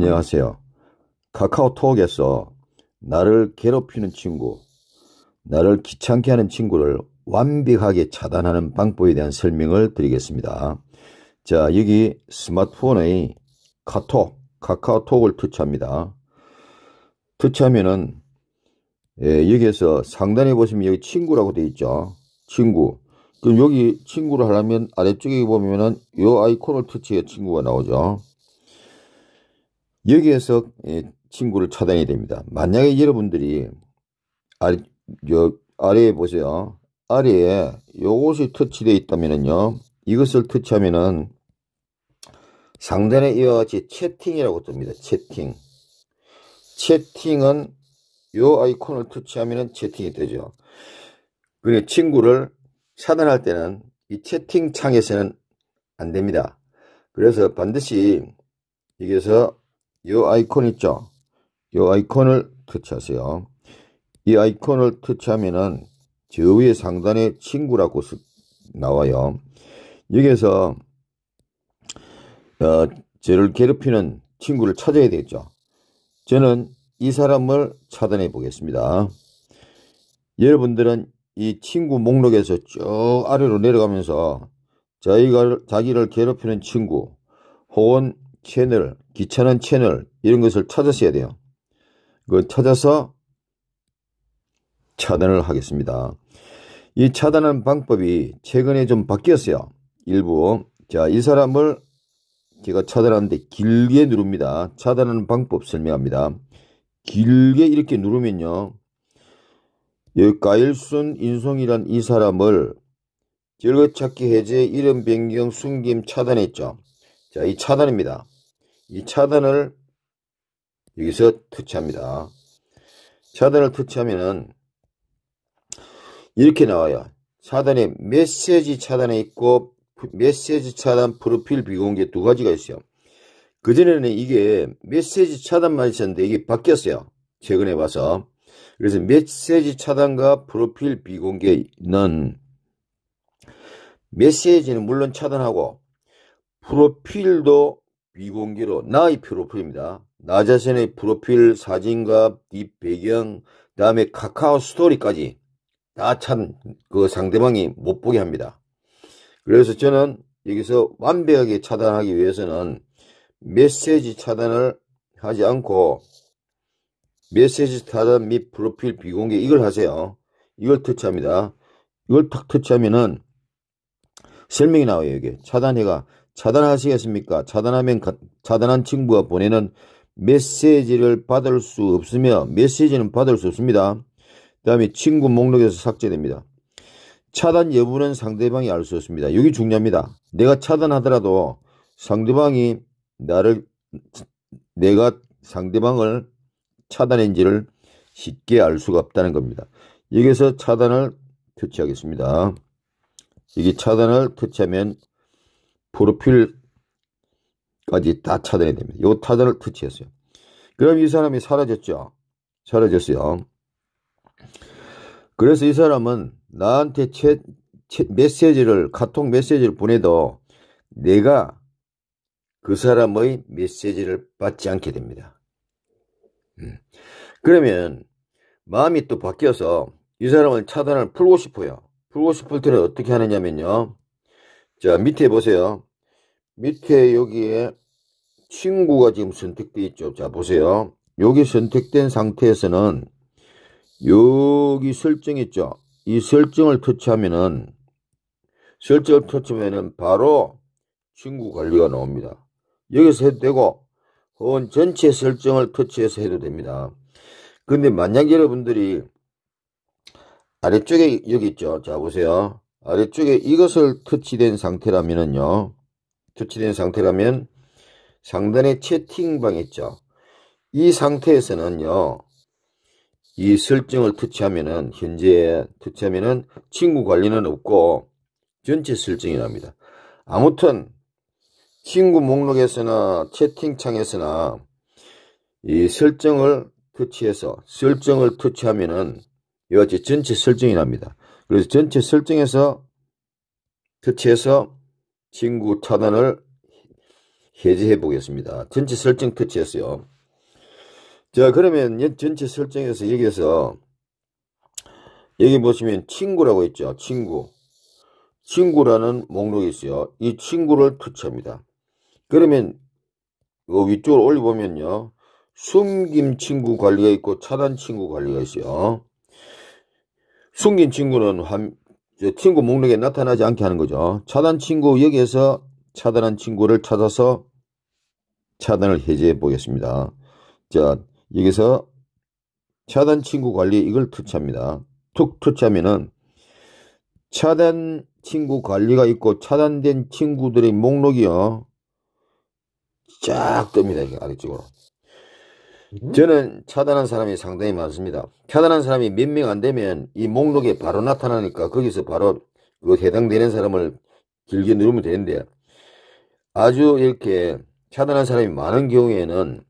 안녕하세요. 카카오톡에서 나를 괴롭히는 친구, 나를 귀찮게 하는 친구를 완벽하게 차단하는 방법에 대한 설명을 드리겠습니다. 자, 여기 스마트폰의 카톡, 카카오톡을 터치합니다. 터치하면은 예, 여기에서 상단에 보시면 여기 친구라고 되어 있죠. 친구. 그럼 여기 친구를 하려면 아래쪽에 보면은 이 아이콘을 터치해 친구가 나오죠. 여기에서 예, 친구를 차단이 됩니다. 만약에 여러분들이 아래, 여, 아래에 보세요. 아래에 요것이 터치되어 있다면요. 이것을 터치하면은 상단에 이와 같이 채팅이라고 뜹니다. 채팅. 채팅은 요 아이콘을 터치하면은 채팅이 되죠. 그리고 그러니까 친구를 차단할 때는 이 채팅창에서는 안 됩니다. 그래서 반드시 여기서 이 아이콘 있죠? 이 아이콘을 터치하세요. 이 아이콘을 터치하면은 저 위에 상단에 친구라고 나와요. 여기에서 어, 저를 괴롭히는 친구를 찾아야 되죠. 겠 저는 이 사람을 차단해 보겠습니다. 여러분들은 이 친구 목록에서 쭉 아래로 내려가면서 자기가, 자기를 괴롭히는 친구 혹은 채널, 귀찮은 채널 이런 것을 찾으셔야 돼요. 그 찾아서 차단을 하겠습니다. 이 차단하는 방법이 최근에 좀 바뀌었어요. 일부 자이 사람을 제가 차단하는데 길게 누릅니다. 차단하는 방법 설명합니다. 길게 이렇게 누르면요. 여기 가일순 인송이란 이 사람을 즐거찾기 해제 이름 변경 숨김 차단했죠. 자, 이 차단입니다. 이 차단을 여기서 터치합니다. 차단을 터치하면은 이렇게 나와요. 차단에 메시지 차단에 있고 메시지 차단 프로필 비공개 두 가지가 있어요. 그전에는 이게 메시지 차단만 있었는데 이게 바뀌었어요. 최근에 봐서 그래서 메시지 차단과 프로필 비공개는 메시지는 물론 차단하고 프로필도 비공개로 나의 프로필입니다. 나 자신의 프로필 사진과 뒷배경 다음에 카카오 스토리까지 다참그 상대방이 못 보게 합니다. 그래서 저는 여기서 완벽하게 차단하기 위해서는 메시지 차단을 하지 않고 메시지 차단 및 프로필 비공개 이걸 하세요. 이걸 터치합니다. 이걸 탁 터치하면은 설명이 나와요. 여기 차단해가 차단하시겠습니까? 차단하면 차단한 친구가 보내는 메시지를 받을 수 없으며 메시지는 받을 수 없습니다. 그 다음에 친구 목록에서 삭제됩니다. 차단 여부는 상대방이 알 수 없습니다. 여기 중요합니다. 내가 차단하더라도 상대방이 나를 내가 상대방을 차단인지를 쉽게 알 수가 없다는 겁니다. 여기서 차단을 터치하겠습니다. 여기 차단을 터치하면 프로필까지 다 찾아야 됩니다. 요 타자를 터치했어요. 그럼 이 사람이 사라졌죠. 사라졌어요. 그래서 이 사람은 나한테 채, 채, 메시지를 카톡 메시지를 보내도 내가 그 사람의 메시지를 받지 않게 됩니다. 음. 그러면 마음이 또 바뀌어서 이 사람을 차단을 풀고 싶어요. 풀고 싶을 때는 어떻게 하느냐면요. 자 밑에 보세요 밑에 여기에 친구가 지금 선택되어 있죠 자 보세요 여기 선택된 상태에서는 여기 설정 있죠 이 설정을 터치하면은 설정을 터치하면은 바로 친구 관리가 나옵니다 여기서 해도 되고 혹은 전체 설정을 터치해서 해도 됩니다 근데 만약 여러분들이 아래쪽에 여기 있죠 자 보세요 아래쪽에 이것을 터치된 상태라면요 터치된 상태라면 상단에 채팅방 있죠. 이 상태에서는요. 이 설정을 터치하면은 현재 터치하면은 친구 관리는 없고 전체 설정이 납니다. 아무튼 친구 목록에서나 채팅창에서나 이 설정을 터치해서 설정을 터치하면은 이와 같 전체 설정이 납니다. 그래서 전체 설정에서 터치해서 친구 차단을 해제해 보겠습니다. 전체 설정 터치했어요. 자 그러면 전체 설정에서 여기에서 여기 보시면 친구라고 있죠. 친구. 친구라는 목록이 있어요. 이 친구를 터치합니다. 그러면 그 위쪽으로 올려보면요. 숨김 친구 관리가 있고 차단 친구 관리가 있어요. 숨긴 친구는 한, 친구 목록에 나타나지 않게 하는 거죠. 차단 친구 여기에서 차단한 친구를 찾아서 차단을 해제해 보겠습니다. 자 여기서 차단 친구 관리 이걸 투치합니다툭투치하면은 차단 친구 관리가 있고 차단된 친구들의 목록이요. 쫙 뜹니다. 이게 아래쪽으로. 음? 저는 차단한 사람이 상당히 많습니다. 차단한 사람이 몇 명 안 되면 이 목록에 바로 나타나니까 거기서 바로 그 해당되는 사람을 길게 누르면 되는데 아주 이렇게 차단한 사람이 많은 경우에는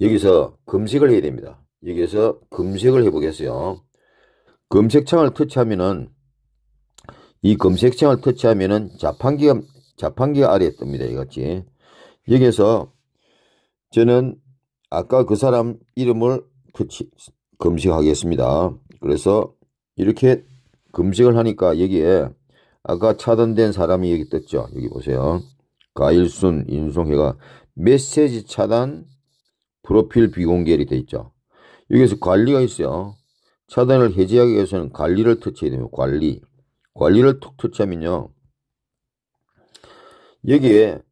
여기서 검색을 해야 됩니다. 여기에서 검색을 해보겠어요. 검색창을 터치하면은 이 검색창을 터치하면은 자판기가 자판기 가 아래에 뜹니다. 이거지 여기에서 저는 아까 그 사람 이름을 그치, 검색하겠습니다. 그래서 이렇게 검색을 하니까 여기에 아까 차단된 사람이 여기 떴죠. 여기 보세요. 가일순, 인송해가 메시지 차단 프로필 비공개열돼 있죠. 여기서 에 관리가 있어요. 차단을 해제하기 위해서는 관리를 터치해야 돼요. 관리. 관리를 툭 터치하면요. 여기에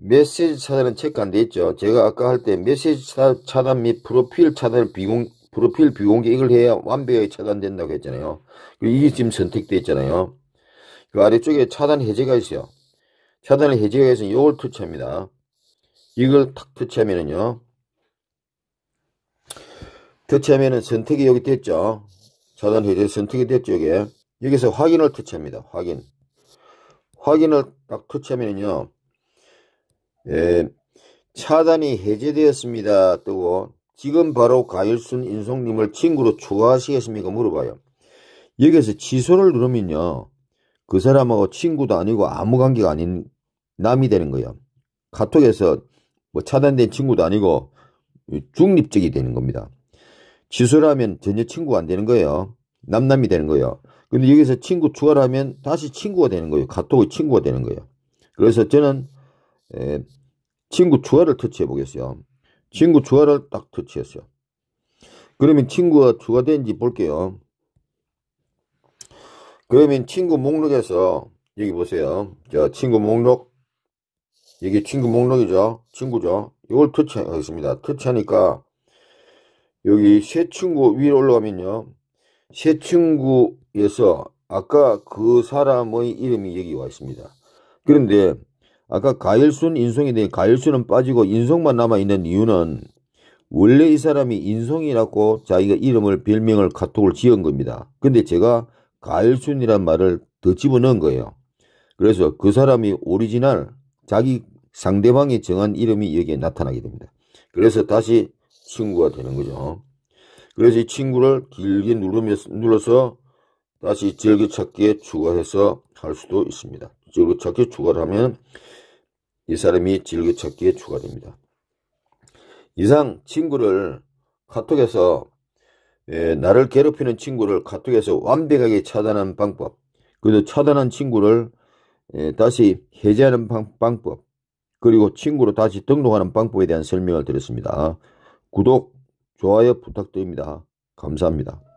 메시지 차단은 체크 안돼 있죠. 제가 아까 할 때 메시지 차단 및 프로필 차단을 비공, 프로필 비공개 이걸 해야 완벽하게 차단된다고 했잖아요. 이게 지금 선택되어 있잖아요. 그 아래쪽에 차단 해제가 있어요. 차단 해제가 있으면 이걸 터치합니다. 이걸 탁 터치하면은요. 터치하면은 선택이 여기 됐죠. 차단 해제 선택이 됐죠. 여기. 여기서 확인을 터치합니다. 확인. 확인을 딱 터치하면은요. 예, 차단이 해제되었습니다. 뜨고 지금 바로 가열순 인성님을 친구로 추가하시겠습니까? 물어봐요. 여기에서 취소를 누르면요. 그 사람하고 친구도 아니고 아무 관계가 아닌 남이 되는 거예요. 카톡에서 뭐 차단된 친구도 아니고 중립적이 되는 겁니다. 취소를 하면 전혀 친구가 안 되는 거예요. 남남이 되는 거예요. 근데 여기서 친구 추가를 하면 다시 친구가 되는 거예요. 카톡의 친구가 되는 거예요. 그래서 저는 에, 친구 주화를 터치해 보겠어요. 친구 주화를 딱 터치했어요. 그러면 친구가 추가된지 볼게요. 그러면 친구 목록에서 여기 보세요. 자, 친구 목록 여기 친구 목록이죠. 친구죠. 이걸 터치하겠습니다. 터치하니까 여기 새 친구 위로 올라가면요. 새 친구에서 아까 그 사람의 이름이 여기 와 있습니다. 그런데 아까 가일순 인송이 돼 가일순은 빠지고 인성만 남아 있는 이유는 원래 이 사람이 인성이라고 자기가 이름을 별명을 카톡을 지은 겁니다. 근데 제가 가일순이란 말을 더 집어넣은 거예요. 그래서 그 사람이 오리지널 자기 상대방이 정한 이름이 여기에 나타나게 됩니다. 그래서 다시 친구가 되는 거죠. 그래서 이 친구를 길게 누르면서, 눌러서 다시 즐겨찾기에 추가해서 할 수도 있습니다. 즐겨찾기에 추가를 하면 이 사람이 즐겨찾기에 추가됩니다. 이상 친구를 카톡에서 에, 예, 나를 괴롭히는 친구를 카톡에서 완벽하게 차단하는 방법 그리고 차단한 친구를 에, 예, 다시 해제하는 방, 방법 그리고 친구로 다시 등록하는 방법에 대한 설명을 드렸습니다. 구독, 좋아요 부탁드립니다. 감사합니다.